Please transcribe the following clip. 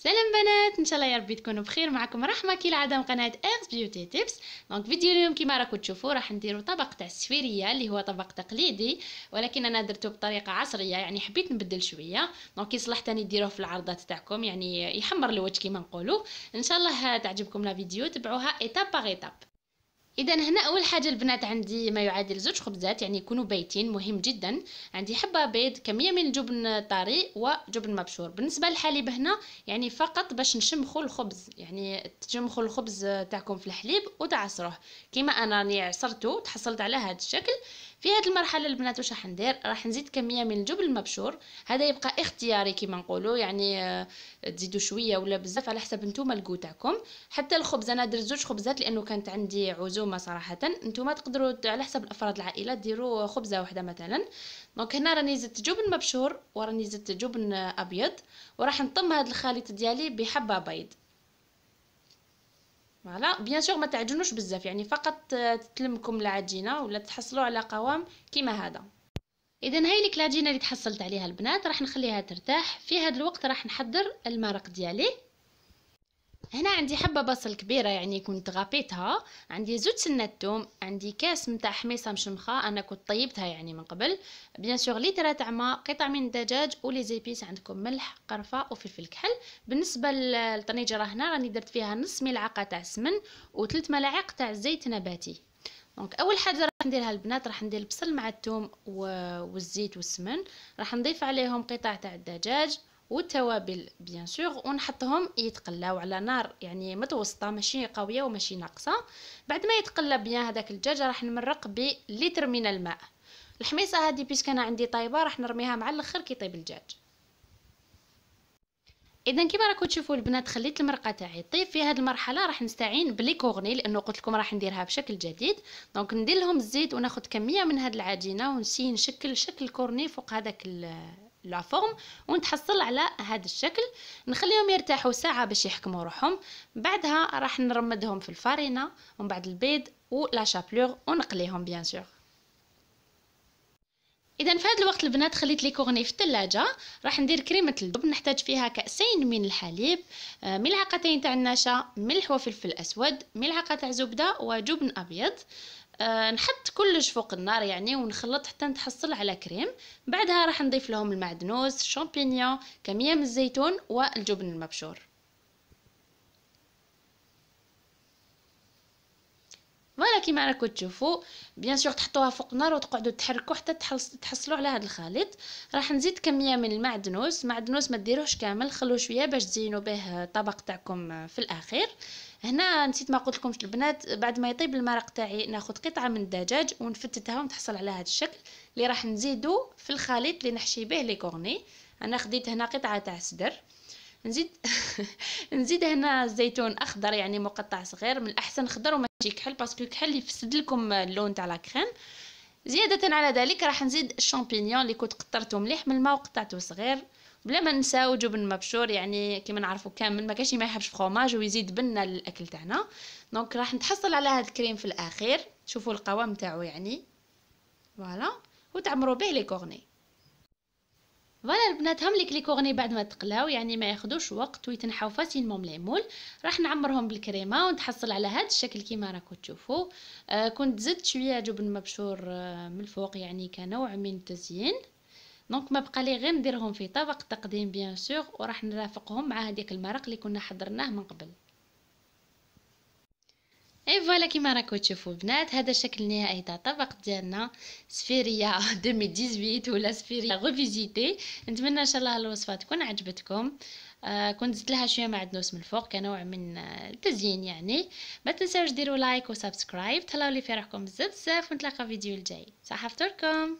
سلام بنات ان شاء الله يا ربي تكونوا بخير معكم رحمه كالعاده من قناه اغز بيوتي تيبس دونك فيديو اليوم كما راكم تشوفوا راح نديروا طبق تاع السفيريه اللي هو طبق تقليدي ولكن انا درته بطريقه عصريه يعني حبيت نبدل شويه دونك يصلح تاني ديروه في العرضات تاعكم يعني يحمر الوجه كما نقولوا ان شاء الله تعجبكم لا فيديو تبعوها ايتاب باغ ايتاب اذا هنا اول حاجه البنات عندي ما يعادل زوج خبزات يعني يكونوا بيتين مهم جدا عندي حبه بيض كميه من الجبن طري وجبن مبشور بالنسبه للحليب هنا يعني فقط باش نشمخوا الخبز يعني تشمخوا الخبز تاعكم في الحليب وتعصروه كيما انا راني عصرته تحصلت على هذا الشكل في هذه المرحله البنات واش راح ندير راح نزيد كميه من الجبن المبشور هذا يبقى اختياري كما نقولوا يعني آه، تزيدوا شويه ولا بزاف على حسب نتوما الكو تاعكم حتى الخبز انا درت زوج خبزات لانه كانت عندي عزومه صراحه نتوما تقدروا على حسب افراد العائله ديروا خبزه واحده مثلا دونك هنا راني زدت جبن مبشور وراني زدت جبن آه، ابيض وراح نطم هذا الخليط ديالي بحبه بيض فوالا بيان سور ما تعجنوش بزاف يعني فقط آه، تلمكم العجينه ولا تحصلوا على قوام كيما هذا اذا هاي لك العجينه اللي تحصلت عليها البنات راح نخليها ترتاح في هذا الوقت راح نحضر المرق ديالي هنا عندي حبه بصل كبيره يعني كنت غابيتها عندي زوج سنات توم عندي كاس متاع حميصه مشمخه انا كنت طيبتها يعني من قبل بيان سور ليترة تاع ماء قطع من الدجاج ولي زيبيس عندكم ملح قرفه وفلفل كحل بالنسبه للطنيجرة راه هنا راني درت فيها نص ملعقه تاع سمن وثلاث ملاعق تاع زيت نباتي دونك اول حاجه راح نديرها البنات راح ندير البصل مع الثوم والزيت والسمن راح نضيف عليهم قطع تاع الدجاج والتوابل بيان سور ونحطهم يتقلاو على نار يعني متوسطه ماشي قويه وماشي ناقصه بعد ما يتقلى بيان هذاك الدجاج راح نمرق بليتر من الماء الحميصه هذه بيسك انا عندي طايبه راح نرميها مع الاخر كي يطيب الدجاج اذا كما راكم تشوفوا البنات خليت المرقه تاعي طيب في هذه المرحله راح نستعين بلي كوغني لانه قلت لكم راح نديرها بشكل جديد دونك ندير لهم الزيت وناخذ كميه من هذه العجينه ونسي نشكل شكل كورني فوق هذاك لا فورم ونتحصل على هذا الشكل نخليهم يرتاحوا ساعه باش يحكموا روحهم بعدها راح نرمدهم في الفارينه ومن بعد البيض ولا شابلور ونقليهم بيان سور اذا في هذا الوقت البنات خليت لي كورني في الثلاجه راح ندير كريمه الدب نحتاج فيها كاسين من الحليب آه، ملعقتين تاع النشا ملح وفلفل اسود ملعقه تاع زبده وجبن ابيض آه نحط كلش فوق النار يعني ونخلط حتى نتحصل على كريم بعدها راح نضيف لهم المعدنوس الشامبينيون كميه من الزيتون والجبن المبشور كيما راكم تشوفوا بيان سور تحطوها فوق النار وتقعدوا تحركوا حتى تحصلوا على هذا الخليط راح نزيد كميه من المعدنوس معدنوس ما ديروهش كامل خلوه شويه باش تزينوا به الطبق تاعكم في الاخير هنا نسيت ما قلت لكمش البنات بعد ما يطيب المرق تاعي ناخذ قطعه من الدجاج ونفتتها ونتحصل على هذا الشكل اللي راح نزيدو في الخليط اللي نحشي به لي كورني انا خديت هنا قطعه تاع صدر نزيد نزيد هنا الزيتون اخضر يعني مقطع صغير من الاحسن خضر وماشي كحل باسكو كحل يفسد لكم اللون تاع لا كريم زيادة على ذلك راح نزيد الشامبينيون اللي كنت قطرته مليح من الماء وقطعته صغير بلا ما نساو جبن مبشور يعني كيما نعرفوا كامل ما كاش ما يحبش فخوماج ويزيد بنا للاكل تاعنا دونك راح نتحصل على هذا الكريم في الاخير شوفوا القوام تاعو يعني فوالا وتعمروا به لي كورني فوالا البنات هم لي كورني بعد ما تقلاو يعني ما ياخذوش وقت ويتنحاو فاسيلمون مليمول راح نعمرهم بالكريمه ونتحصل على هذا الشكل كيما راكم تشوفوا آه كنت زدت شويه جبن مبشور آه من الفوق يعني كنوع من التزيين دونك ما بقى لي غير نديرهم في طبق تقديم بيان سور وراح نرافقهم مع هذيك المرق اللي كنا حضرناه من قبل اي فوالا كيما راكم تشوفوا بنات هذا الشكل النهائي تاع الطبق ديالنا سفيريا 2018 ولا سفيريا ريفيزيتي نتمنى ان شاء الله الوصفه تكون عجبتكم آه كنت زدت لها شويه معدنوس من الفوق كنوع من التزيين يعني ما تنساوش ديروا لايك وسبسكرايب تهلاو لي في روحكم بزاف بزاف ونتلاقاو فيديو الجاي صحه فطوركم